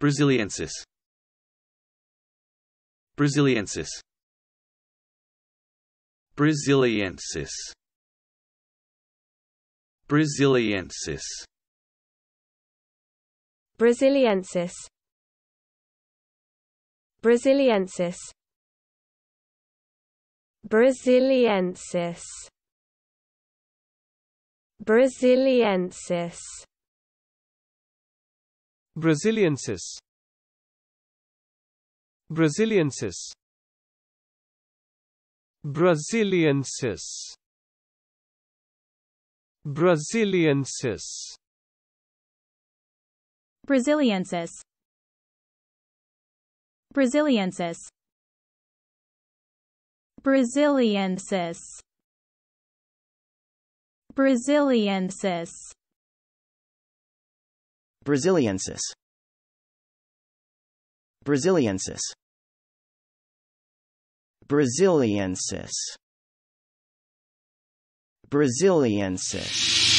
Brasiliensis Brasiliensis Brasiliensis Brasiliensis Brasiliensis Brasiliensis Brasiliensis Brasiliensis Braziliensis Braziliensis Braziliensis Braziliensis Braziliensis Braziliensis Braziliensis Braziliensis Braziliensis Braziliensis Braziliensis